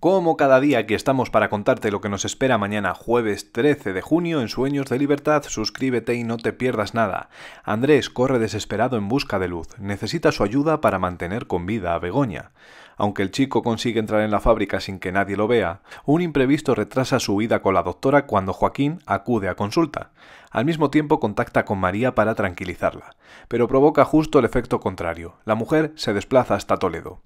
Como cada día aquí estamos para contarte lo que nos espera mañana jueves 13 de junio en Sueños de Libertad, suscríbete y no te pierdas nada. Andrés corre desesperado en busca de luz, necesita su ayuda para mantener con vida a Begoña. Aunque el chico consigue entrar en la fábrica sin que nadie lo vea, un imprevisto retrasa su huida con la doctora cuando Joaquín acude a consulta. Al mismo tiempo contacta con María para tranquilizarla, pero provoca justo el efecto contrario. La mujer se desplaza hasta Toledo.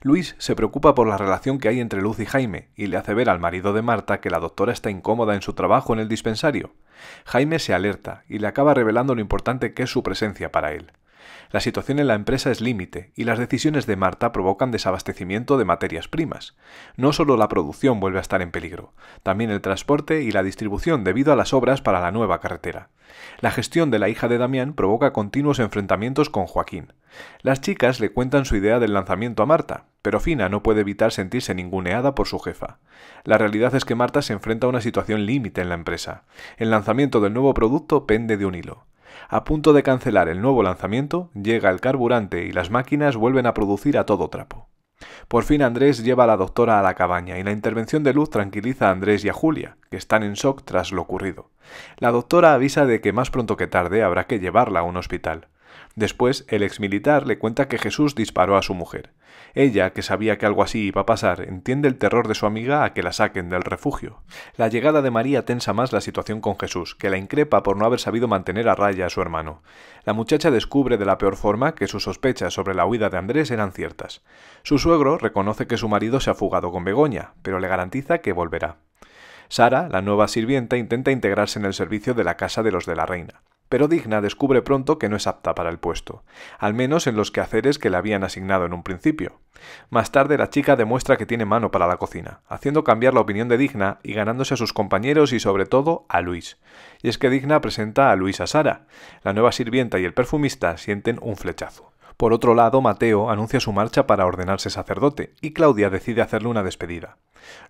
Luis se preocupa por la relación que hay entre Luz y Jaime y le hace ver al marido de Marta que la doctora está incómoda en su trabajo en el dispensario. Jaime se alerta y le acaba revelando lo importante que es su presencia para él. La situación en la empresa es límite y las decisiones de Marta provocan desabastecimiento de materias primas. No solo la producción vuelve a estar en peligro, también el transporte y la distribución debido a las obras para la nueva carretera. La gestión de la hija de Damián provoca continuos enfrentamientos con Joaquín. Las chicas le cuentan su idea del lanzamiento a Marta, pero Fina no puede evitar sentirse ninguneada por su jefa. La realidad es que Marta se enfrenta a una situación límite en la empresa. El lanzamiento del nuevo producto pende de un hilo. A punto de cancelar el nuevo lanzamiento, llega el carburante y las máquinas vuelven a producir a todo trapo. Por fin Andrés lleva a la doctora a la cabaña y la intervención de Luz tranquiliza a Andrés y a Julia, que están en shock tras lo ocurrido. La doctora avisa de que más pronto que tarde habrá que llevarla a un hospital. Después, el exmilitar le cuenta que Jesús disparó a su mujer. Ella, que sabía que algo así iba a pasar, entiende el terror de su amiga a que la saquen del refugio. La llegada de María tensa más la situación con Jesús, que la increpa por no haber sabido mantener a raya a su hermano. La muchacha descubre de la peor forma que sus sospechas sobre la huida de Andrés eran ciertas. Su suegro reconoce que su marido se ha fugado con Begoña, pero le garantiza que volverá. Sara, la nueva sirvienta, intenta integrarse en el servicio de la casa de los de la reina pero Digna descubre pronto que no es apta para el puesto, al menos en los quehaceres que le habían asignado en un principio. Más tarde la chica demuestra que tiene mano para la cocina, haciendo cambiar la opinión de Digna y ganándose a sus compañeros y sobre todo a Luis. Y es que Digna presenta a Luis a Sara. La nueva sirvienta y el perfumista sienten un flechazo. Por otro lado, Mateo anuncia su marcha para ordenarse sacerdote, y Claudia decide hacerle una despedida.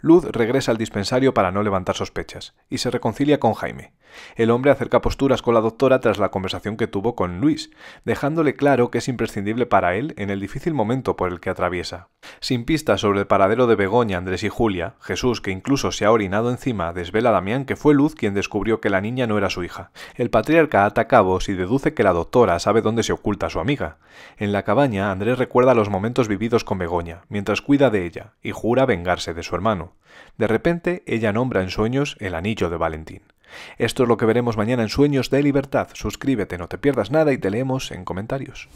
Luz regresa al dispensario para no levantar sospechas y se reconcilia con Jaime. El hombre acerca posturas con la doctora tras la conversación que tuvo con Luis, dejándole claro que es imprescindible para él en el difícil momento por el que atraviesa. Sin pistas sobre el paradero de Begoña, Andrés y Julia, Jesús, que incluso se ha orinado encima, desvela a Damián que fue Luz quien descubrió que la niña no era su hija. El patriarca ata cabos y deduce que la doctora sabe dónde se oculta su amiga. En la cabaña, Andrés recuerda los momentos vividos con Begoña, mientras cuida de ella, y jura vengarse de su hermano. De repente, ella nombra en sueños el anillo de Valentín. Esto es lo que veremos mañana en Sueños de Libertad. Suscríbete, no te pierdas nada y te leemos en comentarios.